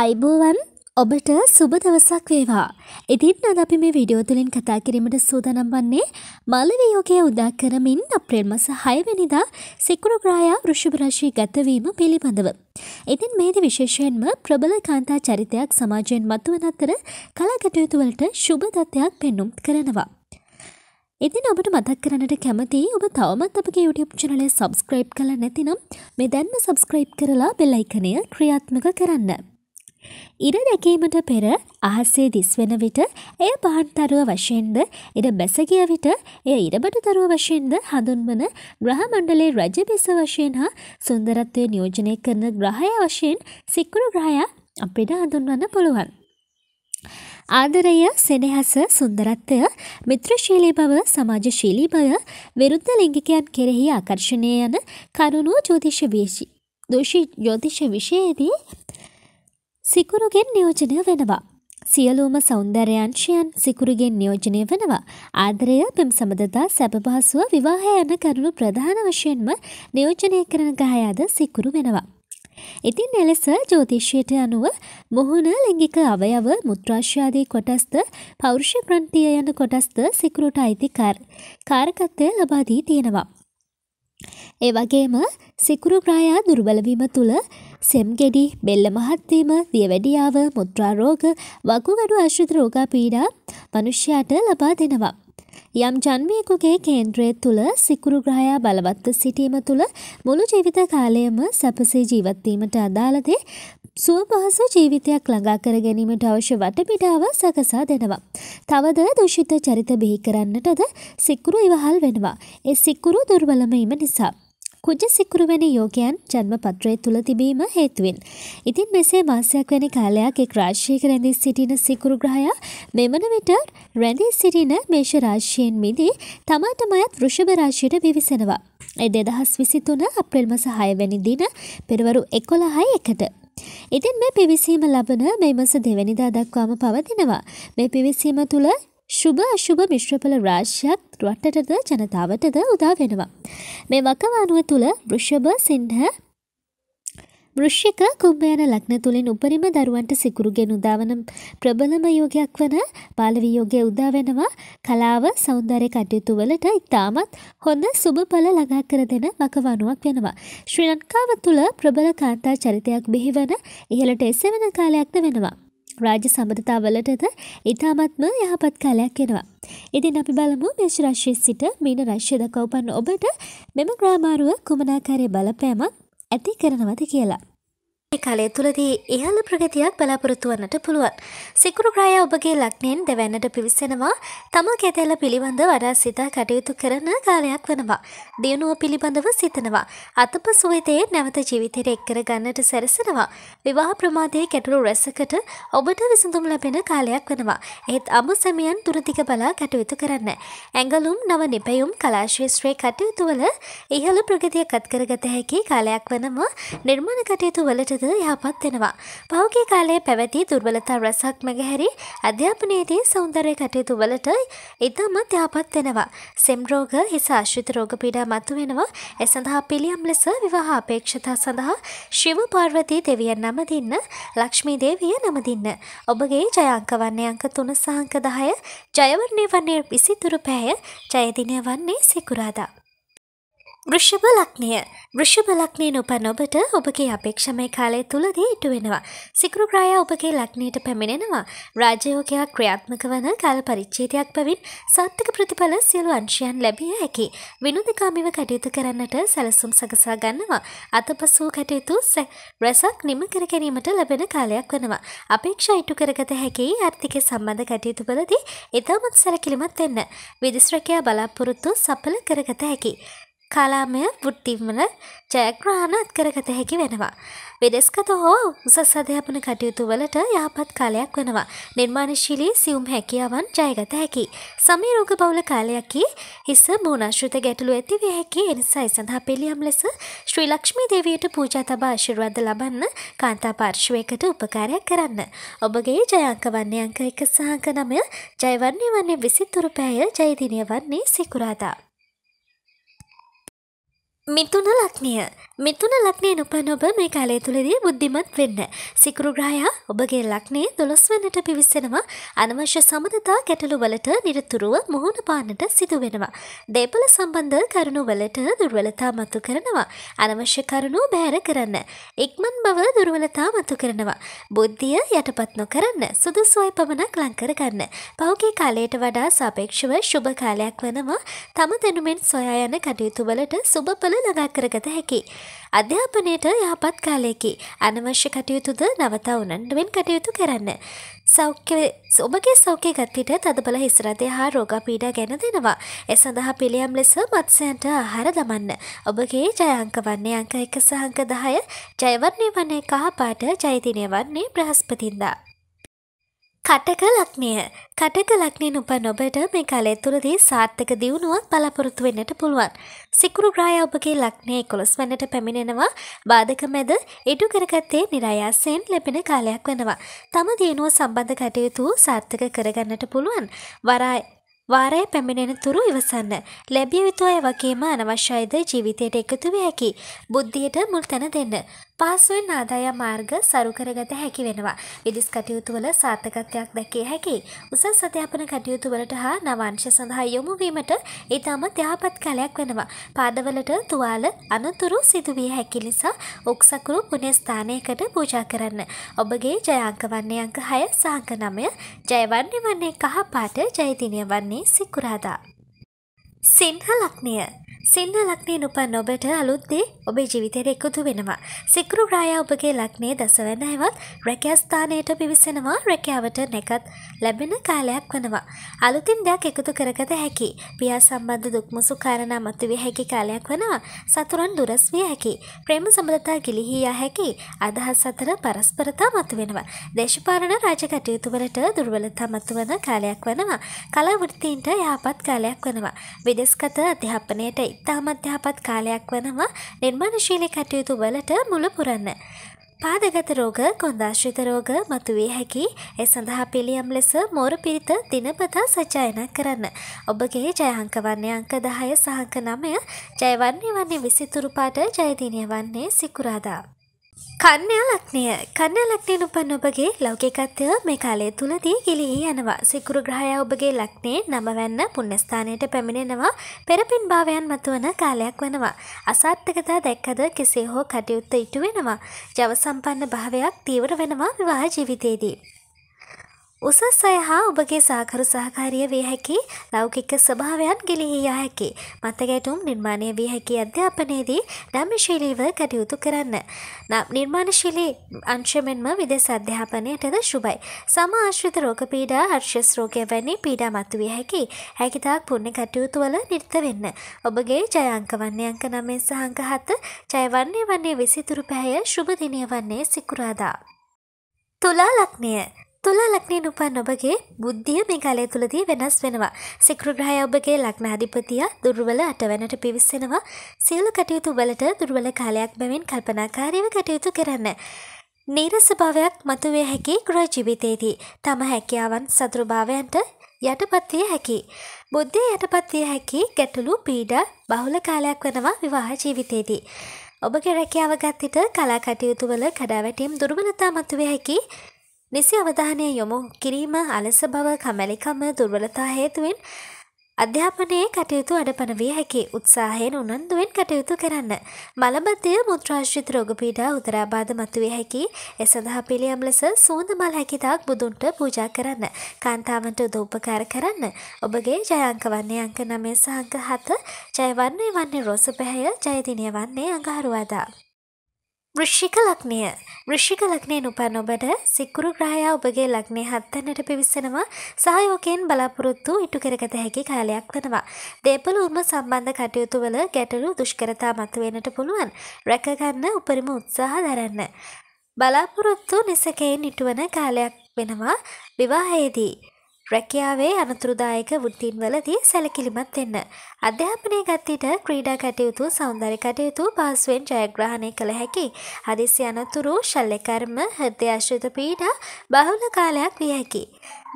අයිබෝවන් ඔබට සුබ දවසක් වේවා. ඉතින් අද අපි මේ වීඩියෝ තුලින් කතා කිරීමට සූදානම් වන්නේ මල වියෝගය උදා කරමින් අප්‍රේල් මාස 6 වෙනිදා සිකුරුග්‍රහය වෘෂභ රාශිය ගතවීම පිළිබඳව. ඉතින් මේදී විශේෂයෙන්ම ප්‍රබල කාන්තා චරිතයක් සමාජයෙන් මතුවන අතර කලාකටයුතු වලට සුබ දත්තයක් පෙන්눔 කරනවා. ඉතින් ඔබට මතක් කරන්නට කැමතියි ඔබ තවමත් අපගේ YouTube channel එක subscribe කළා නැතිනම් මේ දැන්ම subscribe කරලා bell icon එක ක්‍රියාත්මක කරන්න. ඉර දැකීමට පෙර අහස්සේ දිස්වෙන විට එය පහන්තරුව වශයෙන්ද ඉර බැසගිය විට එය ඉරබටතරුව වශයෙන්ද හඳුන්වන ග්‍රහ මණ්ඩලේ රජ බෙස වශයෙන් හා සුන්දරත්වය නියෝජනය කරන ග්‍රහය වශයෙන් සික්කුරු ග්‍රහයා අපිට හඳුන්වන්න පුළුවන්. ආදරය සෙනෙහස සුන්දරත්වය මිත්‍රශීලී බව සමාජශීලී බය විරුද්ධ ලිංගිකයන් කෙරෙහි ආකර්ශණය යන කරුණු ජෝතිෂ දෝෂී ජෝතිෂ විෂයේදී සිකුරුගෙන් නියෝජනය වෙනවා. සියලූම සෞන්දරයංශයන් සිකුරුගෙන් නියෝජනය වෙනවා. ආදරය පෙම් සමඳදා සැපපහසුව විවාහය යන කරුණු ප්‍රධාන වශයෙන්ම නියෝජනය කරන ගහයාද සිකුරු වෙනවා. ඉතින් එලෙස ජෝතිශ්‍යයට අනුව මුහුණ ලිංගික අවයව මුත්‍රාශ්‍යාදී කොටස්ද පෞරුෂ ප්‍රන්තිය යන කොටස්ද සිකුරුට අයිතිකාර කාරකත්වය ලබාදී තියෙනවා. ඒ වගේම සිකුරු ප්‍රායා දුර්බලවීම තුළ සෙම්ගෙඩි, බෙල්ල මහත්වීම, දියවැඩියාව, මුත්‍රා රෝග, වකුගඩු ආශ්‍රිත රෝගපීඩා මනුෂ්‍යයාට ලබා දෙනවා. යම් ජන්මයකුගේ කේන්ද්‍රය තුළ සිකුරු ග්‍රහයා බලවත්ව සිටීම තුළ මුළු ජීවිත කාලයම සැපසේ ජීවත්වීමට අදාළදේ සුවපහස ජීවිතයක් ළඟා කර ගැනීමට අවශ්‍ය වටපිටාව සකසා දෙනවා. තවද දූෂිත චරිත බිහි කරන්නටද සිකුරු ඉවහල් වෙනවා. ඒ සිකුරු දුර්වලම නිසා. කුජ සිකුරුවැනි යෝගයන් ජන්මපත්‍රය තුළ තිබීම හේතුවෙන්. ඉතින් මෙසේ මාසයක් වැනි කාලයක් එක් රාශ්‍යයක රැඳී සිටින සිකුරු ග්‍රහයා මෙමන විට රැඳී සිටින මේෂ රාශ්‍යයෙන් මිදී තමාටමයත් වෘෂභ රාශියට පිවිසෙනවා. එ දෙදහස් විසිතුන අප්‍රෙල් මස හයවැනි දින පෙරවරු එකොළහයි එකට. ඉතින් මේ පිවිසීම ලබන මෙමස දෙවැනිදා දක්වාම පවතිනවා. මේ පිවිසීම තුළ ශුභ අශුභ මිශ්‍රඵල රාශියක් රටටද ජනතාවටද උදා වෙනවා. මේ වකවානුව තුළ වෘෂභ සිංහ ෘෂ්‍යක කුම්භයන ලග්න තුළින් උපරිම දරුවන්ට සිකුරුගෙන් උදාවන ප්‍රබලම යෝගයක් වන පාලවියෝගය උදාවෙනවා කලාව සෞන්දර්ය කටයුතු වලට ඉතාමත් හොඳ සුභඵල ළඟා කර දෙන වකවානුවක් වෙනවා. ශ්‍රී ලංකාව තුළ ප්‍රබල කාන්තා චරිතයක් බිහිවන ඉහළට එසවෙන කාලයක්ද වෙනවා. රාජ්‍ය සබඳතාවලටද ඉතාමත්ම යහපත් කාලයක් එනවා. ඉතින් අපි බලමු මේෂ රශ්‍රිය සිට මීන රශ්‍ය දක්වා උපන් ඔබට මෙම ග්‍රාමාරුව කුමනාකාරයේ බලපෑමක් ඇති කරනවද කියලා. කාලය තුළදී ඉහළ ප්‍රගතියක් බලාපොරොත්තු වන්නට පුළුවන්. සිකුරු ග්‍රහය ඔබගේ ලග්නයෙන් දෙවැන්නට පිවිසෙනවා. තම කැතැල්ල පිළිබඳ වඩා සිතා කටයුතු කරන කාලයක් වනවා. දියුණුව පිළිබඳව සිතනවා. අතප සුවිතයේ නැවත ජීවිතයට එක්කර ගන්නට සැරසෙනවා. විවාහ ප්‍රමාදයේ ගැටලු රැසකට ඔබට විසඳුම් ලැබෙන කාලයක් වනවා. ඒත් අමු සැමියන් දුරදිග බලා කටයුතු කරන්න. ඇඟලුම් නව නිපැයුම් කලාශේෂත්‍රයේ කටයුතුවල ඉහළ ප්‍රගතියක් අත්කරගත හැකි කාලයක් වනවා. නිර්මාණ කටයුතු වලට පිළිබඳ යහපත් වෙනවා. පහුගේ කාලයේ පැවති දුර්වලතා රැසක් මැගහැරි අධ්‍යාපනයේදී සෞන්දර්ය කටයුතු වලට ඉතාමත් යහපත් වෙනවා. සෙම් රෝග හිස ආශ්‍රිත රෝග පීඩා මතුවෙනවා. ඒ සඳහා පිළියම් ලෙස විවාහ අපේක්ෂතා සඳහා ශිව පාර්වතී දෙවියන් නම දින්න, ලක්ෂ්මී දේවිය නම දින්න. ඔබගේ ජය අංක වන්නේ අංක 3 සහ අංක 10, ජයවර්ණේ වන්නේ 23 පැය, ජයදිනය වන්නේ සිකුරාදා. වෘෂභ ලක්නය වෘෂභ ලක්නයෙන් උපන් ඔබට ඔබගේ අපේක්ෂමය කාලය තුළදී ඉටු වෙනවා. සිකුරු ග්‍රහයා ඔබගේ ලක්නයට පැමිණෙනවා. රාජයෝගයා ක්‍රියාත්මක වන කාල පරිච්ඡේදයක් බැවින් සාර්ථක ප්‍රතිඵල සියලු අංශයන් ලැබිය හැකි. විනෝදකාමීව කටයුතු කරන්නට සැලසුම් සකසා ගන්නවා. අතපසු කටයුතු රසක් නිම කර ගැනීමට ලැබෙන කාලයක් වෙනවා. අපේක්ෂා ඉටු කරගත හැකි ආර්ථික සම්බන්ධ කටයුතු වලදී ඉතාමත් සැලකිලිමත් වෙන්න. විදෙස් රැකියා බලාපොරොත්තු සඵල කරගත හැකි. කලාමය වෘත්තිම්වල ජයග්‍රහණ අත්කරගත හැකි වෙනවා. වෙදස්කත හෝ උසස් අධ්‍යාපන කටයුතු වලට යහපත් කාලයක් වෙනවා. නිර්මාණශීලී සියුම් හැකියාවන් ජයගත හැකි. සමේ රෝග බවුල කාලයකි හිස මූනාශ්‍රිත ගැටලු ඇති විය හැකි එනිසා සඳහා පිළියම් ලෙස ශ්‍රී ලක්ෂ්මී දේවියට පූජා තබා ආශිර්වාද ලබන්න කාන්තා පාර්ශ්වයකට උපකාරයක් කරන්න. ඔබගේ ජයංක වන්නේ අංක 1 සහ අංක 9 ජයවන්නේ වන්නේ 23 පැය ජයදිනය වන්නේ සිකුරාදා. මිතුන ලක්නිය මිතුන ලක්නේ උපන් ඔබ මේ කාලය තුළදී බුද්ධිමත් වෙන්න. සිකුරුග්‍රහයා ඔබගේ ලක්නේ දොළොස් වන්නට පිවිස්සෙනවා අනවශ්‍ය සමඳතා ගැටලු වලට නිරතුරුව මුහුණ පාන්නට සිදු වෙනවා. දේපල සම්බන්ධ කරුණු වලට දුර්වලතා මතු කරනවා. අනවශ්‍ය කරුණු බෑර කරන්න. ඉක්මන් බව දුර්වලතා මතු කරනවා. බුද්ධිය යටපත් නොකරන්න සුදුසුවයි පමණක් ලංකර ගන්න. පෞගේ කාලයට වඩා සාපේක්ෂව ශුභ කාලයක් වෙනවා. තම දැනුමෙන් සොයා යන කටයුතු වලට සුබපල කළ ළඟා කරගත හැකි. අධ්‍යාපනයට යහපත් කාලයකි. අනවශ්‍ය කටයුතුද නවතා උනන්දුවෙන් කටයුතු කරන්න. සෞඛ්‍ය ඔබගේ සෞඛ්‍ය ගත්තිට තදබල හිස්රදය හා රෝගපීඩා ගැන දෙනවා. එ සඳහා පිළියම් ලෙස මත්සයන්ට ආහාර දමන්න. ඔබගේ ජයංක වන්නේ අංක එක සහංක දහය ජයවන්නේ වන්නේ කහ පාට ජයතිනය වන්නේ බ්‍රහස්පතින්දා. කටක ලක්නය කටක ලක්නෙන් උපන් ඔබට මේ කාලය තුළදී සාර්ථක දියුණුවක් බලාපොරොත්තු වෙන්නට පුළුවන්. සිකුරු ග්‍රාය ඔබගේ ලක්නය කොළොස් වන්නට පැමිණෙනවා බාධක මැද ඉටු කරගත්තේ නිරායාසයෙන් ලැබෙන කාලයක් වෙනවා. තම දියුණුව සම්බන්ධ කටයුතු සාර්ථක කරගන්නට පුළුවන්. වරා වාරය පැමිණෙන තුරු ඉවසන්න. ලැබිය යුතු අය වගේම අනවශ්‍ය අයද ජීවිතයට එකතු වේ හැකි. බුද්ධියට මුල් තැන දෙන්න. පහසුවෙන් ආදායම් මාර්ග සරු කරගත හැකි වෙනවා. විදෙස් කටයුතු වල සාර්ථකත්වයක් දැකිය හැකි. උසස් අධ්‍යාපන කටයුතු වලට හා නවාංශ සඳහා යොමු වීමට ඊටම යහපත් කාලයක් වෙනවා. පාදවලට තුවාල අනතුරු සිදුවිය හැකි නිසා උක්සකුරු පුණ්‍ය ස්ථානයකට පූජා කරන්න. ඔබගේ ජයාංක වන්නේ අංක 6 සහ අංක 9 ජය වන්නේ වන්නේ කහ පාට ජය දිනය වන්නේ සිකුරාදා. සිංහ ලග්නය සිංහ ලක්නේ නුපන් ඔබට අලුත්දේ ඔබේ ජීවිතයට එකුතු වෙනවා. සිකරු රායා ඔබගේ ලක්නේ දසවැන්න හැවත් රැකියස්ථානයට පිවිසෙනවා රැකියාවට නැකත් ලැබෙන කාලයක් වනවා. අලුතින් දෙයක් එකතු කරගත හැකි. පියා සම්බන්ධ දුක්මුසු කාරණා මතුවිය හැකි කාලයක් වනවා. සතුරන් දුරස් විය හැකි. ප්‍රේම සම්බන්ධතා ගිලිහි යා හැකි. අදහස් අතර පරස්පරතා මතුවෙනවා. දේශපාලන රාජකටයුතු වලට දුර්වලතා මතුවන කාලයක් වනවා. කලා වෘත්තීන්ට යහපත් කාලයක් වනවා. විදෙස්ගත අධ්‍යාපනයට ඉතාමත්‍යාපත් කාලයක් වනවා නිර්මාණශීලි කටයුතු වලට මුල පුරන්න. පාදගත රෝග කොන්දාශ්‍රිත රෝග මතුවේ හැකි ඒ සඳහා පිළියම් ලෙස මෝර පිරිත දිනපතා සජායනා කරන්න. ඔබගේ ජයංක වන්නේ අංක 10 සහංක 9 ජයවන්නේ වන්නේ 23 පාට ජයදිනය වන්නේ සිකුරාදා. කන්‍යා ලක්නය කන්‍යා ලක්නයෙන් උපන් ඔබගේ ලෞකිකත්වය මේ කාලය තුලදී ගිලිහි යනවා. සිකුරු ග්‍රහයා ඔබගේ ලක්නේ නමවැන්න පුණ්‍යස්ථානයට පැමිණෙනවා. පෙරපින් භාවයන් මතුවන කාලයක් වෙනවා. අසාර්ථකතා දැක්කද කෙසේ හෝ කටයුත්ත ඉටු වෙනවා. ජව සම්පන්න භාවයක් තීව්‍ර වෙනවා විවාහ ජීවිතයේදී. උසස් අය හා ඔබගේ සාකරු සහකාරිය විය හැකි ලෞකික ස්වභාවයන් ගිලිහි යා හැකි මතගැටුම් නිර්මාණය විය හැකි අධ්‍යාපනයේදී නම්‍යශීලීව කටයුතු කරන්න. නම් නිර්මාණශීලී අංශමෙන්ම විදෙස් අධ්‍යාපනයටද ශුභයි. සම ආශ්‍රිත රෝග පීඩා හර්ෂස් රෝගය වැනි පීඩා මතුවිය හැකි. හැකිතාක් පුණ්‍ය කටයුතු වල නිරත වෙන්න. ඔබගේ ජය අංක වන්නේ අංක 9 සහ අංක 7 ජය වන්නේ වන්නේ 23 පැය ශුභ දිනය වන්නේ සිකුරාදා. තුලා ලග්නය තුලා ලක්නයෙන් උපන් ඔබගේ බුද්ධිය මේ කාලය තුළදී වෙනස් වෙනවා. සිකුරු ග්‍රහය ඔබගේ ලග්න අධිපතියා දුර්වල අටවැනට පිවිස්සෙනවා. සියලු කටයුතු වලට දුර්වල කාලයක් බැවින් කල්පනාකාරීව කටයුතු කරන්න. නීරස භාවයක් මතුවේ හැකි ගෘහ ජීවිතයේදී තම හැකියාවන් සතුරුභාවයන්ට යටපත් විය හැකි. බුද්ධිය යටපත් විය හැකි ගැටලු පීඩා බහුල කාලයක් වෙනවා විවාහ ජීවිතයේදී. ඔබගේ රැකියාව ගත් විට කලා කටයුතු වල කඩාවැටීම් දුර්වලතා මතුවේ හැකි නිසි අවධානය යොමු කිරීම අලස බව කමැලිකම දුර්වලතා හේතුවෙන් අධ්‍යාපනයේ කටයුතු අඩපන විය හැකි උත්සාහයෙන් උනන්දුවෙන් කටයුතු කරන්න. මලබද්ධය මුත්‍රාශ්‍රිත රෝගපීඩා උදරාබාධ මතුවේ හැකි එ සඳහා පිළියම් ලෙස සූඳ මල් හැකිතාක් බුදුන්ට පූජා කරන්න. කාන්තාවන්ට උදෝපකාර කරන්න. ඔබගේ ජයංක වන්නේ අංක නමේ සහ අංක හත ජයවන්නේ වන්නේ රෝස පැහැය ජයදිනය වන්නේ අඟහරුවාදා. ෘෂික ලක්නය ෘෂික ලක්නයෙන් උපන් ඔබට සිකුරු ග්‍රහයා ඔබගේ ලක්නේ හත්තන්නට පිවිසෙනවා සහයෝකයෙන් බලාපොරොත්තු ඉටු කරගත හැකි කාලයක් වෙනවා. දේපල උර්ම සම්බන්ධ කටයුතු වල ගැටලු දුෂ්කරතා මතුවෙන්නට පුළුවන්. රැකගන්න උපරිම උත්සාහ දරන්න. බලාපොරොත්තු නිසකයෙන් ඉටුවන කාලයක් වෙනවා විවාහයේදී. රැකියාවේ අනතුරුදායක වෘත්තීන්වලදී සැලකිලිමත් වෙන්න. අධ්‍යාපනය ගත්තට ක්‍රීඩා කටයුතු සෞන්දර්ය කටයුතු පහසුවෙන් ජයග්‍රහණය කළ හැකි. හදිසි අනතුරු ශල්‍යකර්ම හෘදය ආශ්‍රිත පීඩා බහුල කාලයක් විය හැකි.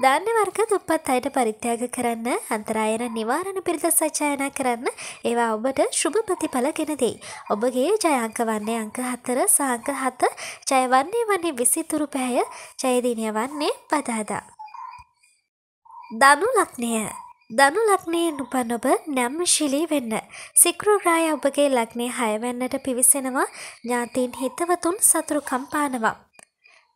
ධාන්‍ය වර්ග දුප්පත් අයට පරිත්‍යාග කරන්න අන්තරායන නිවාරණ පිරිත සචායනා කරන්න ඒවා ඔබට ශුභ ප්‍රතිඵල ගෙන දෙයි. ඔබගේ ජයංක වන්නේ අංක 4 සහ අංක 7 ජය වන්නේ වන්නේ 23 පැය ජයදිනය වන්නේ පදාදා. දනු ලක්නය දනු ලක්නයෙන් උපන් ඔබ නැම්ශිලී වෙන්න. සිකෘරාය ඔබගේ ලක්නේ හයවැන්නට පිවිසෙනවා ඥාතීන් හිතවතුන් සතුරු කම්පානවා.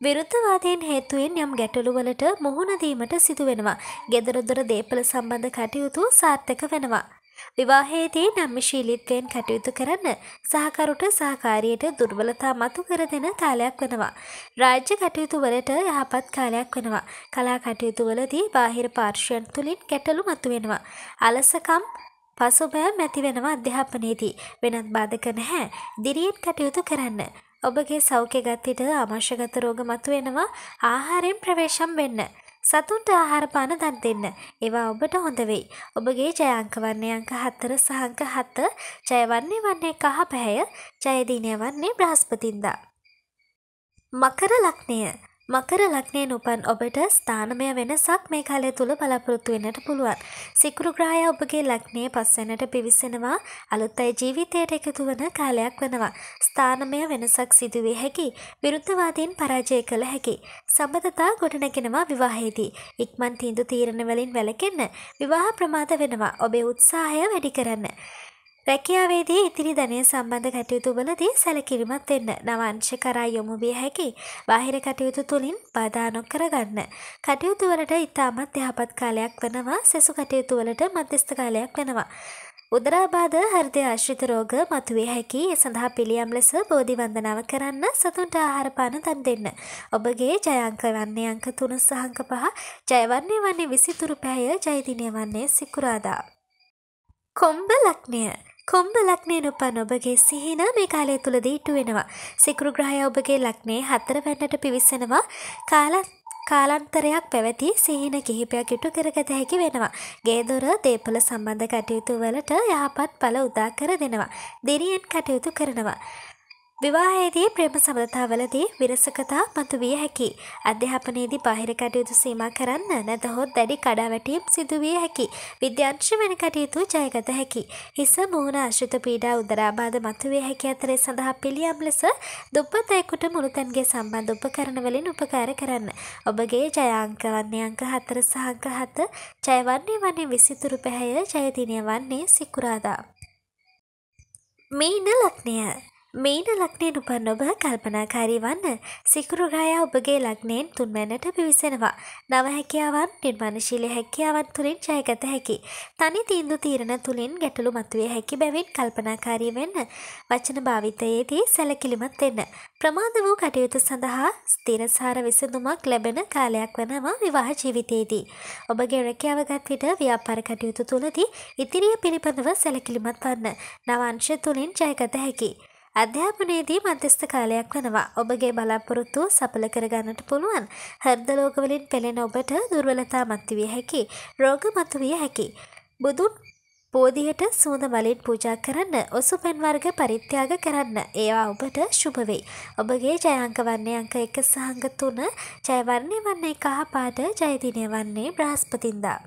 විරුද්ධවාදයෙන් හේතුවෙන් යම් ගැටලුවලට මුහුණදීමට සිදුවෙනවා. ගෙදරදොර දේපල සම්බන්ධ කටයුතු සාර්ථක වෙනවා. විවාහයේදී නම්‍යශීලීත්වයෙන් කටයුතු කරන්න සහකරුට සහකාරියට දුර්වලතා මතු කර දෙන කාලයක් වෙනවා. රාජ්‍ය කටයුතු වලට යහපත් කාලයක් වෙනවා. කලා කටයුතු වලදී බාහිර පාර්ශ්වයන් තුලින් ගැටලු මතුවෙනවා. අලසකම් පසුබෑම් ඇති වෙනවා අධ්‍යාපනයේදී. වෙනත් බාධක නැහැ. දිරියෙන් කටයුතු කරන්න. ඔබගේ සෞඛ්‍ය ගතියට ආමාශගත රෝග මතුවෙනවා. ආහාරයෙන් ප්‍රවේශම් වෙන්න. සතුන්ට ආහාර පාන දන් දෙන්න. ඒවා ඔබට හොඳ වෙයි. ඔබගේ ජයංක වන්නේ අංක 4 සහ අංක 7 ජය වන්නේ වන්නේ කහ පැහැය. ජය දිනය වන්නේ බ්‍රහස්පතින්දා. මකර ලග්නය මකර ලක්නයෙන් උපන් ඔබට ස්ථානමය වෙනසක් මේ කාලය තුළ බලාපොරොත්තු වෙන්නට පුළුවන්. සිකුරු ග්‍රහය ඔබගේ ලක්නයේ පස්වැනට පිවිසෙනවා අලුත් අය ජීවිතයට එකතු වන කාලයක් වෙනවා. ස්ථානමය වෙනසක් සිදුවේ හැකි විරුද්ධවාදීන් පරාජය කළ හැකි. සම්බඳතා ගොඩනැගෙනවා විවාහයේදී. ඉක්මන් තීන්දු තීරණ වලින් වැළකෙන්න විවාහ ප්‍රමාද වෙනවා. ඔබේ උත්සාහය වැඩි කරන්න. රැකියාවේදී ඉතිරි ධනය සම්බන්ධ කටයුතු වලදී සැලකිලිමත් වෙන්න නවංශ කරා යොමු විය හැකි බාහිර කටයුතු තුළින් බාධා නොකරගන්න. කටයුතු වලට ඉතාමත් යහපත් කාලයක් වෙනවා සෙසු කටයුතු වලට මධ්‍යස්ථ කාලයක් වෙනවා. උදරාබාධ හෘදය ආශ්‍රිත රෝග මතුවේ හැකි ඒ සඳහා පිළියම් ලෙස බෝධි වන්දනාව කරන්න සතුන්ට ආහාරපාන දන් දෙන්න. ඔබගේ ජයංක වන්නේ අංක තුන සහ අංක පහ ජයවන්නේ වන්නේ විසිතුරු පැය ජයදිනය වන්නේ සිකුරාදා. කොම්බ ලක්නය කුම්භ ලක්නේ උපන් ඔබගේ සිහින මේ කාලය තුළදී ඉටු වෙනවා. සිකුරු ග්‍රහය ඔබගේ ලක්නේ හතර වැන්නට පිවිසෙනවා. කාලත් කාලන්තරයක් පැවති සිහින කිහිපයක් ඉටු කරගත හැකි වෙනවා. ගේදොර දේපල සම්බන්ධ කටයුතු වලට යහපත් ඵල උදා කර දෙනවා. දිරියෙන් කටයුතු කරනවා. විවාහයේදී ප්‍රේම සබඳතාවලදී විරසකතා මතුවිය හැකි. අධ්‍යාපනයේදී බාහිර කටයුතු සීමා කරන්න නැතහොත් දැඩි කඩාවැටීම් සිදුවිය හැකි. විද්‍යාංශ වෙන කටයුතු ජයගත හැකි. හිස මූණ ආශ්‍රිත පීඩා උදරාබාධ මතුවිය හැකි අතරේ සඳහා පිළියම් ලෙස දුප්පත් අයෙකුට මුළුතන්ගේ සම්බන්ධ උපකරණ වලින් උපකාර කරන්න. ඔබගේ ජයාංක වන්නේ අංක 4 සහ අංක 7 ජය වන්නේ වන්නේ 23 පැහැය ජය දිනය වන්නේ සිකුරාදා. මීන ලග්නය මීන ලක්නයෙන් උපන් ඔබ කල්පනාකාරී වන්න සිකුරුරායා ඔබගේ ලක්නයෙන් තුන්වැනට පිවිසෙනවා. නව හැකියාවන් නිර්මාණශීලී හැකියාවන් තුළින් ජයගත හැකි. තනි තීන්දු තීරණ තුළින් ගැටලු මතුවේ හැකි බැවින් කල්පනාකාරී වෙන්න. වචන භාවිතයේදී සැලකිලිමත් වෙන්න. ප්‍රමාද වූ කටයුතු සඳහා ස්ථිරසාර විසඳුමක් ලැබෙන කාලයක් වනවා විවාහ ජීවිතයේදී. ඔබගේ රැකියාව ගත් විට ව්‍යාපාර කටයුතු තුළදී ඉදිරිය පිළිබඳව සැලකිලිමත් වන්න. නව අංශ තුළින් ජයගත හැකි. අධ්‍යාපනයේදී මධ්‍යස්ථ කාලයක් වෙනවා. ඔබගේ බලාපොරොත්තු සඵල කරගන්නට පුළුවන්. හෘද රෝගවලින් පෙළෙන ඔබට දුර්වලතා මතුවිය හැකි. රෝග මතුවිය හැකි. බුදුන් බෝධියට සූඳ වලින් පූජා කරන්න ඔසුපෙන් වර්ග පරිත්‍යාග කරන්න. ඒවා ඔබට සුභ වෙයි. ඔබගේ ජයාංක වන්නේ අංක 1 සහ අංක 3 ජයවර්ණය වන්නේ කහ පාට ජයදිනය වන්නේ බ්‍රහස්පතින්දා.